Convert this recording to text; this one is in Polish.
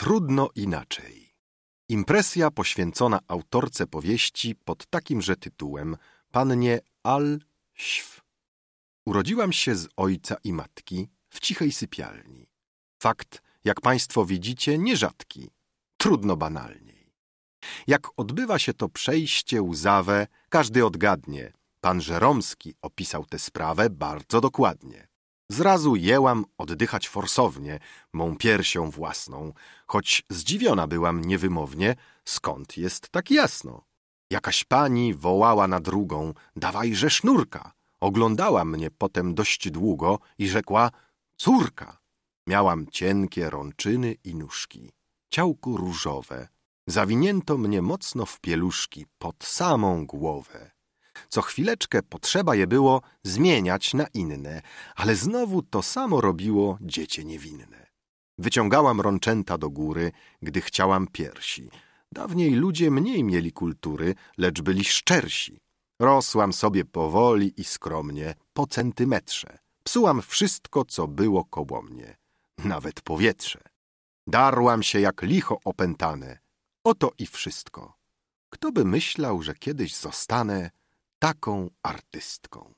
Trudno inaczej. Impresja poświęcona autorce powieści pod takimże tytułem pannie Al-Św. Urodziłam się z ojca i matki w cichej sypialni. Fakt, jak państwo widzicie, nierzadki. Trudno banalniej. Jak odbywa się to przejście łzawe, każdy odgadnie. Pan Żeromski opisał tę sprawę bardzo dokładnie. Zrazu jęłam oddychać forsownie, mą piersią własną, choć zdziwiona byłam niewymownie, skąd jest tak jasno. Jakaś pani wołała na drugą, dawajże sznurka. Oglądała mnie potem dość długo i rzekła, córka. Miałam cienkie rączyny i nóżki, ciałku różowe. Zawinięto mnie mocno w pieluszki, pod samą głowę. Co chwileczkę potrzeba je było zmieniać na inne, ale znowu to samo robiło dziecię niewinne. Wyciągałam rączęta do góry, gdy chciałam piersi. Dawniej ludzie mniej mieli kultury, lecz byli szczersi. Rosłam sobie powoli i skromnie, po centymetrze. Psułam wszystko, co było koło mnie, nawet powietrze. Darłam się jak licho opętane. Oto i wszystko. Kto by myślał, że kiedyś zostanę taką artystką.